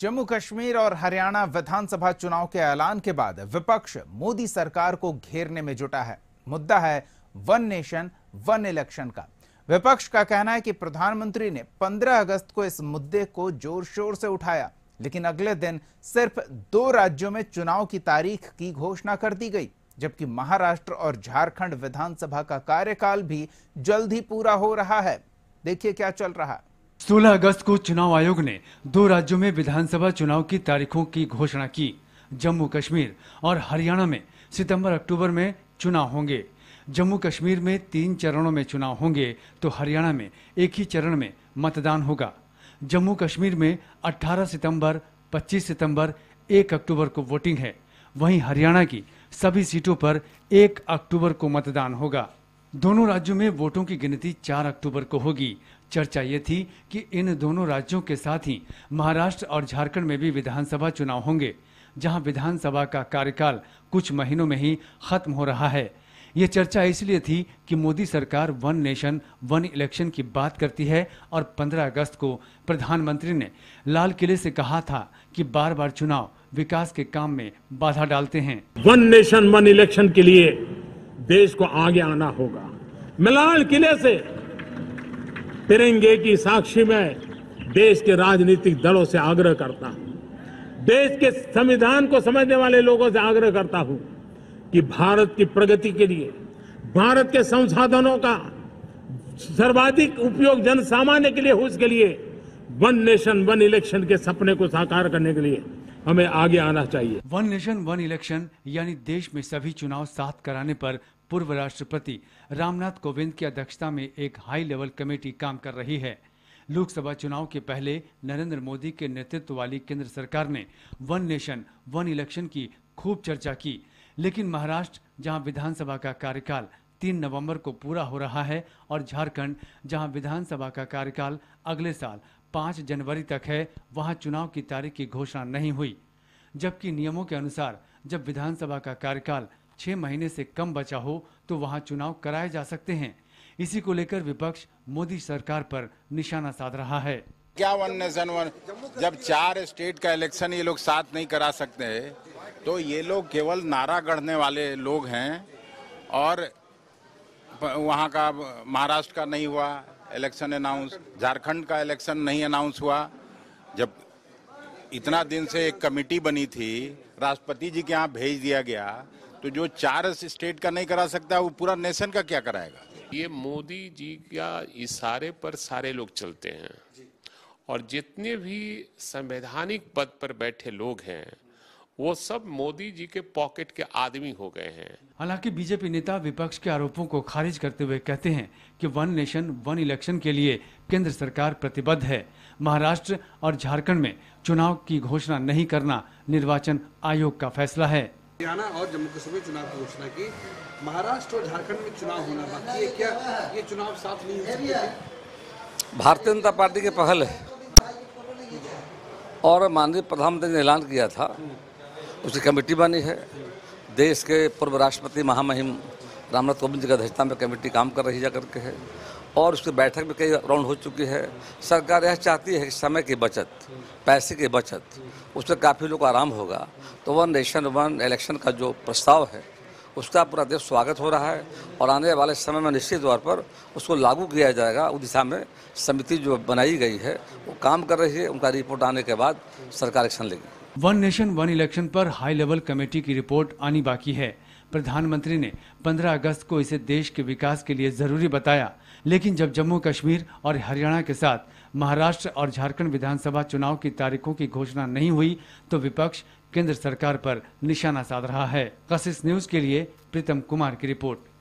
जम्मू कश्मीर और हरियाणा विधानसभा चुनाव के ऐलान के बाद विपक्ष मोदी सरकार को घेरने में जुटा है मुद्दा है वन नेशन वन इलेक्शन का विपक्ष का कहना है कि प्रधानमंत्री ने 15 अगस्त को इस मुद्दे को जोर शोर से उठाया लेकिन अगले दिन सिर्फ दो राज्यों में चुनाव की तारीख की घोषणा कर दी गई जबकि महाराष्ट्र और झारखंड विधानसभा का कार्यकाल भी जल्द ही पूरा हो रहा है देखिए क्या चल रहा है 16 अगस्त को चुनाव आयोग ने दो राज्यों में विधानसभा चुनाव की तारीखों की घोषणा की जम्मू कश्मीर और हरियाणा में सितंबर अक्टूबर में चुनाव होंगे जम्मू कश्मीर में तीन चरणों में चुनाव होंगे तो हरियाणा में एक ही चरण में मतदान होगा जम्मू कश्मीर में 18 सितंबर 25 सितंबर 1 अक्टूबर को वोटिंग है वहीं हरियाणा की सभी सीटों पर 1 अक्टूबर को मतदान होगा दोनों राज्यों में वोटों की गिनती 4 अक्टूबर को होगी चर्चा ये थी कि इन दोनों राज्यों के साथ ही महाराष्ट्र और झारखंड में भी विधानसभा चुनाव होंगे जहां विधानसभा का कार्यकाल कुछ महीनों में ही खत्म हो रहा है ये चर्चा इसलिए थी कि मोदी सरकार वन नेशन वन इलेक्शन की बात करती है और 15 अगस्त को प्रधानमंत्री ने लाल किले से कहा था कि बार बार चुनाव विकास के काम में बाधा डालते हैं वन नेशन वन इलेक्शन के लिए देश को आगे आना होगा मिलाल किले से तिरंगे की साक्षी में देश के राजनीतिक दलों से आग्रह करता हूं देश के संविधान को समझने वाले लोगों से आग्रह करता हूं कि भारत की प्रगति के लिए भारत के संसाधनों का सर्वाधिक उपयोग जन सामान्य के लिए हो उसके लिए वन नेशन वन इलेक्शन के सपने को साकार करने के लिए हमें आगे आना चाहिए वन नेशन वन इलेक्शन यानी देश में सभी चुनाव साथ कराने पर पूर्व राष्ट्रपति रामनाथ कोविंद की अध्यक्षता में एक हाई लेवल कमेटी काम कर रही है लोकसभा चुनाव के पहले नरेंद्र मोदी के नेतृत्व वाली केंद्र सरकार ने वन नेशन वन इलेक्शन की खूब चर्चा की लेकिन महाराष्ट्र जहां विधानसभा का कार्यकाल 3 नवंबर को पूरा हो रहा है और झारखंड जहां विधानसभा का कार्यकाल अगले साल 5 जनवरी तक है वहां चुनाव की तारीख की घोषणा नहीं हुई जबकि नियमों के अनुसार जब विधानसभा का कार्यकाल छह महीने से कम बचा हो तो वहां चुनाव कराए जा सकते हैं इसी को लेकर विपक्ष मोदी सरकार पर निशाना साध रहा है क्या वन नेशन वन जब चार स्टेट का इलेक्शन ये लोग साथ नहीं करा सकते तो ये लोग केवल नारा गढ़ने वाले लोग हैं और वहाँ का महाराष्ट्र का नहीं हुआ इलेक्शन अनाउंस झारखंड का इलेक्शन नहीं अनाउंस हुआ जब इतना दिन से एक कमेटी बनी थी राष्ट्रपति जी के यहाँ भेज दिया गया तो जो चार स्टेट का नहीं करा सकता वो पूरा नेशन का क्या कराएगा ये मोदी जी का इशारे पर सारे लोग चलते हैं और जितने भी संवैधानिक पद पर बैठे लोग हैं वो सब मोदी जी के पॉकेट के आदमी हो गए हैं हालांकि बीजेपी नेता विपक्ष के आरोपों को खारिज करते हुए कहते हैं कि वन नेशन वन इलेक्शन के लिए केंद्र सरकार प्रतिबद्ध है महाराष्ट्र और झारखंड में चुनाव की घोषणा नहीं करना निर्वाचन आयोग का फैसला है हरियाणा और जम्मू कश्मीर चुनाव की घोषणा की महाराष्ट्र और झारखंड में चुनाव होना बाकी है क्या ये चुनाव साथ नहीं है भारतीय जनता पार्टी के पहल है और माननीय प्रधानमंत्री ने ऐलान किया था उसकी कमेटी बनी है देश के पूर्व राष्ट्रपति महामहिम रामनाथ कोविंद जी की अध्यक्षता में कमेटी काम कर रही जा करके है और उसकी बैठक में कई राउंड हो चुकी है सरकार यह चाहती है कि समय की बचत पैसे की बचत उससे काफ़ी लोग आराम होगा तो वन नेशन वन इलेक्शन का जो प्रस्ताव है उसका पूरा देश स्वागत हो रहा है और आने वाले समय में निश्चित तौर पर उसको लागू किया जाएगा उस दिशा में समिति जो बनाई गई है वो काम कर रही है उनका रिपोर्ट आने के बाद सरकार एक्शन लेगी वन नेशन वन इलेक्शन पर हाई लेवल कमेटी की रिपोर्ट आनी बाकी है प्रधानमंत्री ने 15 अगस्त को इसे देश के विकास के लिए जरूरी बताया लेकिन जब जम्मू कश्मीर और हरियाणा के साथ महाराष्ट्र और झारखंड विधानसभा चुनाव की तारीखों की घोषणा नहीं हुई तो विपक्ष केंद्र सरकार पर निशाना साध रहा है कशिश न्यूज के लिए प्रीतम कुमार की रिपोर्ट